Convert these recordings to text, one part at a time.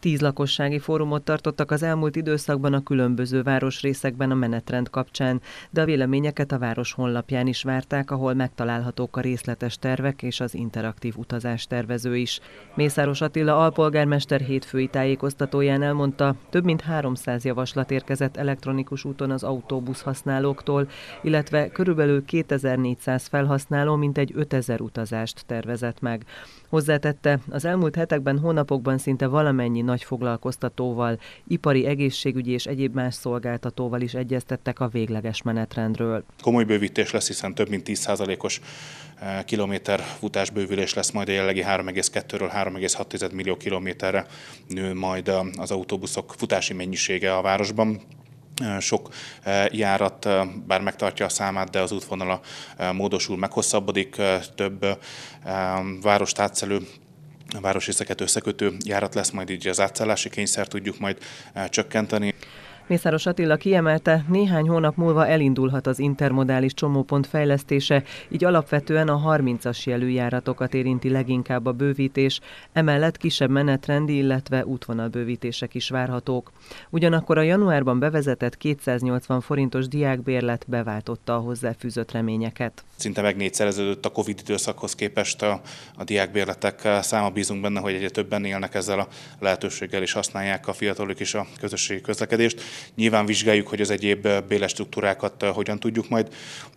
Tíz lakossági fórumot tartottak az elmúlt időszakban a különböző városrészekben a menetrend kapcsán, de a véleményeket a város honlapján is várták, ahol megtalálhatók a részletes tervek és az interaktív utazás tervező is. Mészáros Attila alpolgármester hétfői tájékoztatóján elmondta, több mint 300 javaslat érkezett elektronikus úton az autóbusz használóktól, illetve körülbelül 2400 felhasználó mintegy 5000 utazást tervezett meg. Hozzátette, az elmúlt hetekben, hónapokban szinte valamennyi nagy foglalkoztatóval, ipari egészségügyi és egyéb más szolgáltatóval is egyeztettek a végleges menetrendről. Komoly bővítés lesz, hiszen több mint 10%-os eh, kilométer futásbővülés lesz majd a jelenlegi 3,2-ről 3,6 millió kilométerre nő majd eh, az autóbuszok futási mennyisége a városban eh, sok járat bár megtartja a számát, de az útvonala módosul, meghosszabbodik, több várost átszelő a összekötő járat lesz, majd így az átszállási kényszer tudjuk majd eh, csökkenteni. Mészáros Attila kiemelte, néhány hónap múlva elindulhat az intermodális csomópont fejlesztése, így alapvetően a 30-as jelőjáratokat érinti leginkább a bővítés, emellett kisebb menetrendi, illetve útvonalbővítések is várhatók. Ugyanakkor a januárban bevezetett 280 forintos diákbérlet beváltotta a hozzáfűzött reményeket. Szinte meg négyszereződött a COVID időszakhoz képest a, a diákbérletek eh, száma. Bízunk benne, hogy egyre többen élnek ezzel a lehetőséggel, és használják a fiatalok is a közösségi közlekedést. Nyilván vizsgáljuk, hogy az egyéb eh, béles struktúrákat eh, hogyan tudjuk majd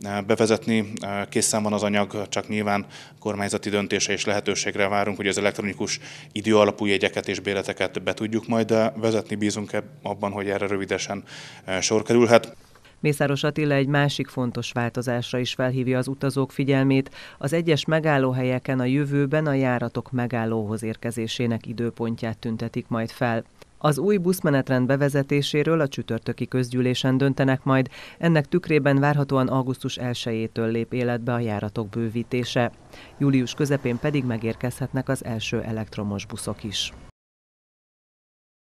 eh, bevezetni. Készen van az anyag, csak nyilván kormányzati döntése és lehetőségre várunk, hogy az elektronikus időalapú jegyeket és béleteket be tudjuk majd vezetni. Bízunk abban, hogy erre rövidesen sor kerülhet. Mészáros Attila egy másik fontos változásra is felhívja az utazók figyelmét. Az egyes megállóhelyeken a jövőben a járatok megállóhoz érkezésének időpontját tüntetik majd fel. Az új buszmenetrend bevezetéséről a csütörtöki közgyűlésen döntenek majd, ennek tükrében várhatóan augusztus 1-től lép életbe a járatok bővítése. Július közepén pedig megérkezhetnek az első elektromos buszok is.